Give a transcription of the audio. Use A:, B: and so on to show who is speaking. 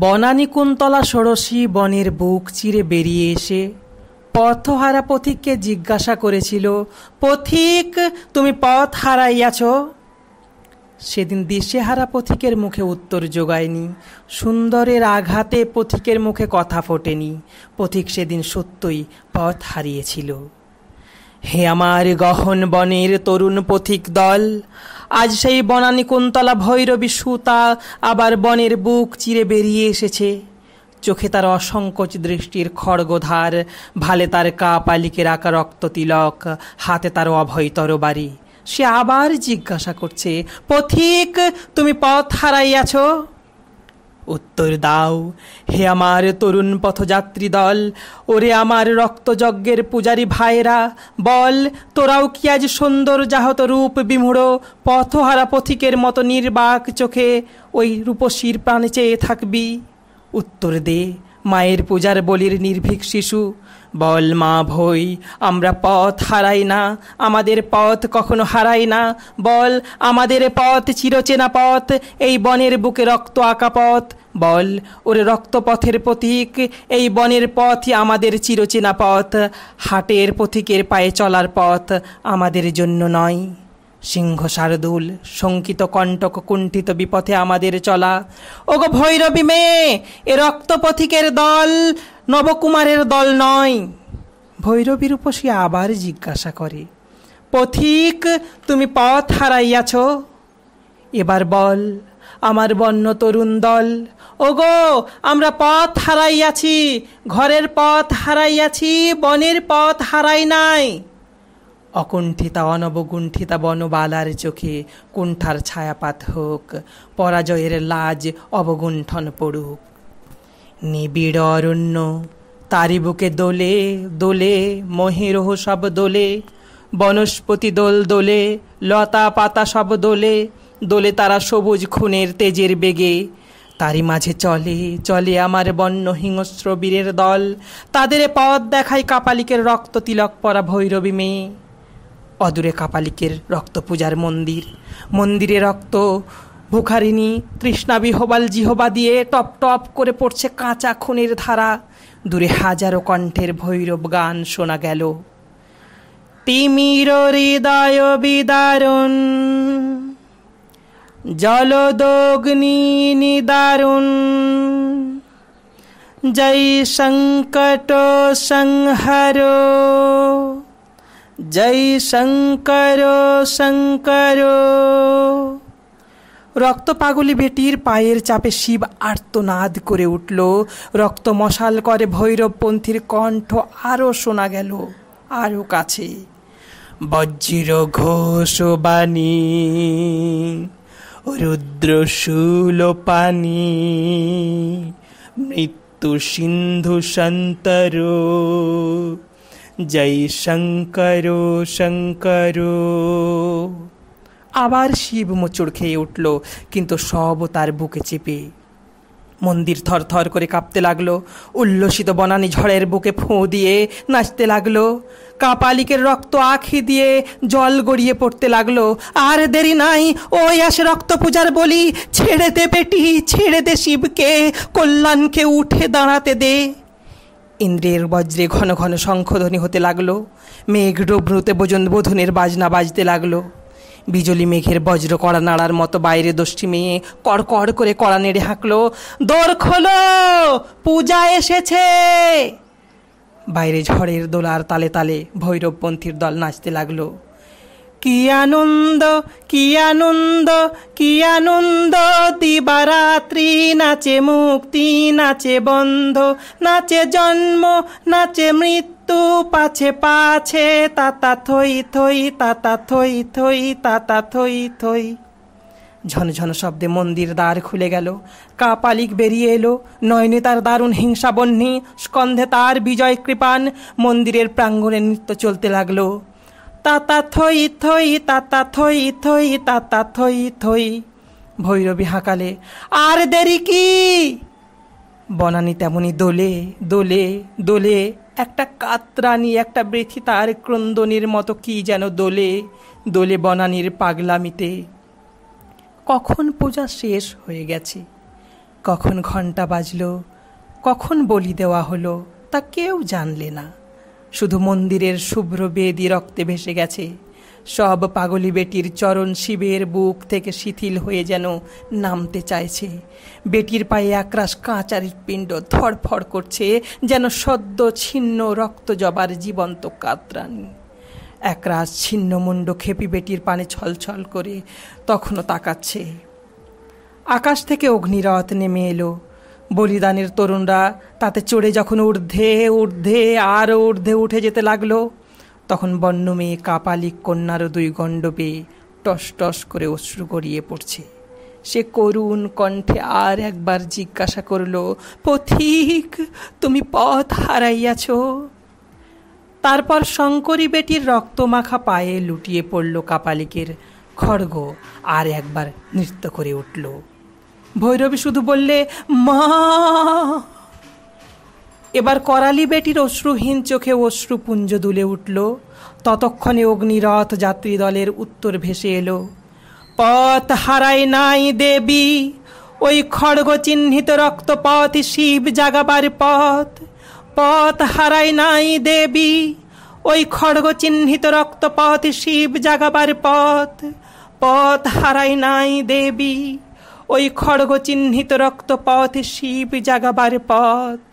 A: বনানী কুন্তলা ষোড়শী বনের বুক চিরে বেরিয়ে এসে পথহারা পথিককে জিজ্ঞাসা করেছিল পথিক তুমি পথ হারাইয়াছ সেদিন দিশেহারা পথিকের মুখে উত্তর যোগায়নি সুন্দরের আঘাতে পথিকের মুখে কথা ফোটেনি পথিক সেদিন সত্যই পথ হারিয়েছিল হে আমার গহন বনের তরুণ পথিক দল আজ সেই বনানী কোনতলা ভৈরবী সুতা আবার বনের বুক চিরে বেরিয়ে এসেছে চোখে তার অসংকোচ দৃষ্টির খড়গোধার ভালে তার কা পালিকের আঁকা রক্ত তিলক হাতে তার অভয় বাড়ি সে আবার জিজ্ঞাসা করছে পথিক তুমি পথ হারাইয়াছ উত্তর দাও হে আমার তরুণ পথযাত্রী দল ওরে আমার রক্তযজ্ঞের পূজারী ভাইরা বল তোরাও কি আজ সুন্দর জাহত রূপ বিমূঢ় পথহারা পথিকের মতো নির্বাক চোখে ওই রূপসীর প্রাণে চেয়ে থাকবি উত্তর দে মায়ের পূজার বলির নির্ভীক শিশু বল মা ভই আমরা পথ হারাই না আমাদের পথ কখনো হারাই না বল আমাদের পথ চিরচেনা পথ এই বনের বুকে রক্ত আঁকা পথ বল ওর রক্তপথের প্রতীক এই বনের পথই আমাদের চিরচেনা পথ হাটের পথিকের পায়ে চলার পথ আমাদের জন্য নয় সিংহ শারদুল শঙ্কিত কণ্টক কুণ্ঠিত বিপথে আমাদের চলা ওগো ভৈরবী মেয়ে এ রক্তপথিকের দল নবকুমারের দল নয় ভৈরবীর উপসী আবার জিজ্ঞাসা করে পথিক তুমি পথ হারাইয়াছ এবার বল আমার বন্য তরুণ দল ওগো আমরা পথ হারাইয়াছি ঘরের পথ হারাইয়াছি বনের পথ হারাই নাই অকুণ্ঠিতা অনবগুণ্ঠিতা বনবালার চোখে কুণ্ঠার ছায়াপাত হোক পরাজয়ের লাজ অবগুণ্ঠন পড়ুক নিবিড় অরণ্য তারি বুকে দোলে দোলে মহিরহ সব দোলে বনস্পতি দোল দোলে লতা পাতা সব দোলে দোলে তারা সবুজ খুনের তেজের বেগে তারই মাঝে চলে চলে আমার বন্য হিংস্র বীরের দল তাদের পথ দেখায় কাপালিকের রক্ত তিলক পরা ভৈরবী মেয়ে অদূরে কাপালিকের রক্ত পূজার মন্দির মন্দিরে রক্ত ভুখারিণী তৃষ্ণা বিহবাল জিহবা দিয়ে টপ টপ করে পড়ছে কাঁচা খুনের ধারা দূরে হাজারো কণ্ঠের ভৈরব গান শোনা গেল তিমির হৃদয় বিদারুণ জলদগ্নি নিদারুণ জয় সংকট সংহার জয় শঙ্কর শঙ্কর রক্ত রক্তপাগলি বেটির পায়ের চাপে শিব আর্তনাদ করে উঠল রক্ত মশাল করে ভৈরবপন্থীর কণ্ঠ আরও শোনা গেল আরও কাছে বজ্র ঘোষ বাণী রুদ্র পানি মৃত্যু সিন্ধু সন্তরো জয় শঙ্কর শঙ্কর আবার শিব মোচড় খেয়ে উঠল কিন্তু সব তার বুকে চেপে মন্দির থর থর করে কাঁপতে লাগলো উল্লসিত বনানি ঝড়ের বুকে ফোঁ দিয়ে নাচতে লাগলো কাপালিকের রক্ত আখি দিয়ে জল গড়িয়ে পড়তে লাগলো আর দেরি নাই ওই আসে রক্ত পূজার বলি ছেড়ে দে বেটি ছেড়ে দে শিবকে কল্যাণকে উঠে দাঁড়াতে দে ইন্দ্রের বজ্রে ঘন ঘন শঙ্খধ্বনি হতে লাগলো মেঘ ডোব্রুতে বোজন বোধনের বাজনা বাজতে লাগলো বিজলি মেঘের বজ্র কড়া নাড়ার মতো বাইরে দষ্টি মেয়ে কড়কড় করে কড়া নেড়ে হাঁকলো দোর খোলো পূজা এসেছে বাইরে ঝড়ের দোলার তালে তালে ভৈরবপন্থীর দল নাচতে লাগলো কি আনন্দ কি আনন্দ কি আনন্দ দিবারাত্রি নাচে মুক্তি নাচে বন্ধ নাচে জন্ম নাচে মৃত্যু পাছে পাছে তাতা থই থই তাতা থই থই তাতা থই থই ঝনঝন শব্দে মন্দির দ্বার খুলে গেল কাপালিক বেরিয়ে এলো নয়নে তার দারুণ বন্যী স্কন্ধে তার বিজয় কৃপান মন্দিরের প্রাঙ্গণে নৃত্য চলতে লাগলো তাতা থই থই তাতা থই থই তাতা থই থই ভৈরবী হাঁকালে আর দেরি কি বনানি তেমনি দোলে দোলে দোলে একটা কাতরানি একটা বৃথি তার ক্রন্দনের মতো কি যেন দোলে দোলে বনানির পাগলামিতে কখন পূজা শেষ হয়ে গেছে কখন ঘন্টা বাজল কখন বলি দেওয়া হলো তা কেউ জানলে না শুধু মন্দিরের শুভ্র বেদি রক্তে ভেসে গেছে সব পাগলি বেটির চরণ শিবের বুক থেকে শিথিল হয়ে যেন নামতে চাইছে বেটির পায়ে একরাশ কাঁচার পিণ্ড ধড়ফড় করছে যেন সদ্য ছিন্ন রক্ত জবার জীবন্ত কাতরানি একরাশ মুন্ড খেপি বেটির পানে ছলছল করে তখনও তাকাচ্ছে আকাশ থেকে অগ্নিরথ নেমে এলো বলিদানের তরুণরা তাতে চড়ে যখন ঊর্ধ্বে ঊর্ধ্বে আর ঊর্ধ্বে উঠে যেতে লাগলো তখন মেয়ে কাপালিক কন্যারও দুই গণ্ড পেয়ে টস টস করে অশ্রু গড়িয়ে পড়ছে সে করুণ কণ্ঠে আর একবার জিজ্ঞাসা করল পথিক তুমি পথ হারাইয়াছ তারপর শঙ্করী বেটির রক্তমাখা পায়ে লুটিয়ে পড়ল কাপালিকের খড়গ আর একবার নৃত্য করে উঠল ভৈরবী শুধু বললে মা এবার করালি বেটির অশ্রুহীন চোখে অশ্রুপুঞ্জ দুলে উঠল ততক্ষণে অগ্নিরথ যাত্রী দলের উত্তর ভেসে এলো পথ হারায় নাই দেবী ওই খড়গ চিহ্নিত পথ শিব জাগাবার পথ পথ হারায় নাই দেবী ওই খড়গ চিহ্নিত পথ শিব জাগাবার পথ পথ হারায় নাই দেবী ওই খড়গ চিহ্নিত রক্ত পথ শিব জাগাবার পথ